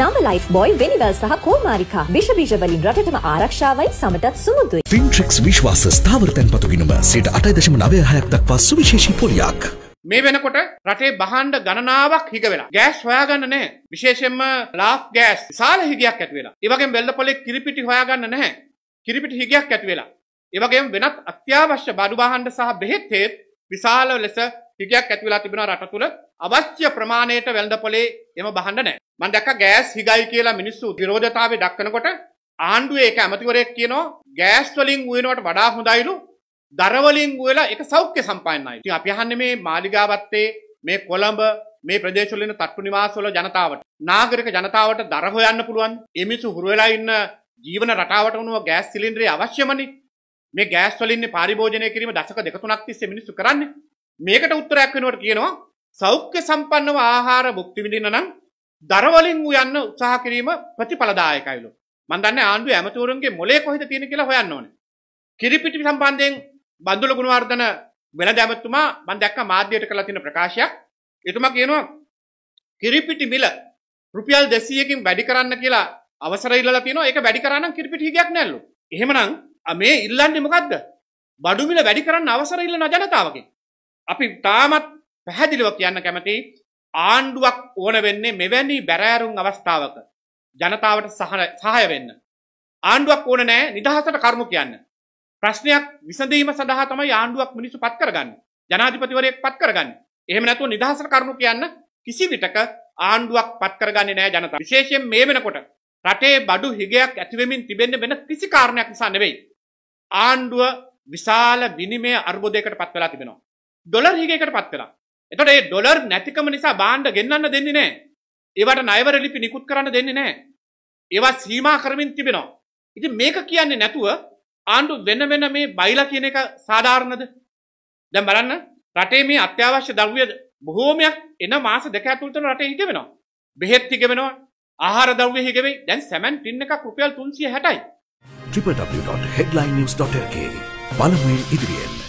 නම ලයිෆ් බොයි වෙනිවල් සහ කෝමාරිකා විෂබීජවලින් රටටම ආරක්ෂාවයි සමටත් සුමුදුයි. ෆින්ට්‍රික්ස් විශ්වාස ස්ථාවර තැන්පතුගිනුම සිට අටයි දශම නවය හැයක් දක්වා සුවිශේෂී පොලියක්. මේ වෙනකොට රටේ බහන්ඩ ගණනාවක් හික වෙලා ගෑස් හොයාගන්න නෑ විශේෂෙන්ම ලාෆ් ගෑස් සාල හිගයක් ඇති වෙලා ඒවගේ බෙල්ල පොලෙ කිරිපිටි හොයාගන්න නැහැ කිරිපිටි හිගයක් ඇති වෙලා ඒවගේ වෙනත් අත්‍යවශ්‍ය බඩු බහන්ඩ සහ බෙහෙත් හේත් විශාල ලෙස හිගයක් ඇති වෙලා තිබෙනවා රට තුල අවශ්‍ය ප්‍රමාණයට වෙළඳපොලේ එම බහන්න නැහැ. මම දැක්කා ගෑස් හිගයි කියලා මිනිස්සු විරෝධතාවය දක්වනකොට ආණ්ඩුවේ ඒක ඇමතිවරයෙක් කියනවා ගෑස් වලින් උයනවට වඩා හොඳයිලු දරවලින් උයලා ඒක සෞඛ්‍ය සම්පන්නයි. ඉතින් අපි අහන්නේ මේ මාලිගාවත්තේ මේ කොළඹ මේ ප්‍රදේශවල ඉන්න තට්ටු නිවාසවල ජනතාවට නාගරික ජනතාවට දර හොයන්න පුළුවන්. මේ මිනිස්සු හුරු වෙලා ඉන්න ජීවන රටාවට උනුව ගෑස් සිලින්ඩරේ අවශ්‍යමනේ. මේ ගෑස් වලින් පාරිභෝජනය කිරීම දශක දෙක තුනක් තිස්සේ මිනිස්සු කරන්නේ. මේකට උත්තරයක් වෙනුවට කියනවා සෞඛ්‍ය සම්පන්නව ආහාර භුක්ති විඳින්න නම් දරවලින් උයන්න උත්සාහ කිරීම ප්‍රතිඵලදායකයිලු. මන් දන්නේ ආණ්ඩුවේ ඇමතිවරුන්ගේ මොලේ කොහෙද තියෙන කියලා හොයන්න ඕනේ. කිරිපිටි සම්බන්ධයෙන් බන්දුල ගුණවර්ධන වෙළඳ ඇමතුමා මම දැක්ක මාධ්‍යයට කරලා තියෙන ප්‍රකාශයක්. එතුමා කියනවා කිරිපිටි මිල රුපියල් 200කින් වැඩි කරන්න කියලා අවසර ඉල්ලලා තියෙනවා. ඒක වැඩි කරා නම් කිරිපිටි හිගයක් නැල්ලු. එහෙමනම් මේ ඉල්ලන්නේ මොකද්ද? බඩු මිල වැඩි කරන්න අවසර ඉල්ලන ජනතාවගෙන්. අපි තාමත් පැහැදිලිව කියන්න කැමති ආණ්ඩුවක් ඕන වෙන්නේ මෙවැනි බැරෑරුම් අවස්ථාවක ජනතාවට සහය වෙන්න. ආණ්ඩුවක් ඕන නෑ නිදහසට කරුණු කියන්න. ප්‍රශ්නයක් විසඳීම සඳහා තමයි ආණ්ඩුවක් මිනිසු පත් කරගන්න. ජනාධිපතිවරයෙක් පත් කරගන්න. එහෙම නැතුව නිදහසට කරුණු කියන්න කිසි විටක ආණ්ඩුවක් පත් කරගන්නේ නෑ ජනතාව. විශේෂයෙන් මේ වෙනකොට රටේ බඩු හිගයක් ඇතිවෙමින් තිබෙන්න වෙන කිසි කාරණයක් නිසා නෙවෙයි. ආණ්ඩුව විශාල විනිමය අර්බුදයකට පත් වෙලා තිබෙනවා. ඩොලර් හිගේකට පත් වෙලා. එතට ඒ ඩොලර් නැතිකම නිසා බාණ්ඩ ගෙන්න්න දෙන්නේ නෑ. ඒවට නයවර ලිපි නිකුත් කරන්න දෙන්නේ නෑ. ඒවා සීමා කරමින් තිබෙනවා. ඉති මේක කියන්නේ නැතුව ආණ්ඩු වෙන වෙන මේ බයිලා කියන එක සාධාරණද. දැම් බලන්න රටේ මේ අත්‍යවශ්‍ය දර්වය බොහෝමයක් එන මාස දෙක ඇතුළතන රට හිතවෙනවා. බෙහෙත්තික වෙනවා ආහාර දව්‍ය හිකවෙයි දැන් සැමන් ටින්න එක රුපියල් තුන්සිය හැටයි. ්‍රිප.හෙඩ්ලයින් නිවස්.ක පළමුුවෙන් ඉදිරියෙන්.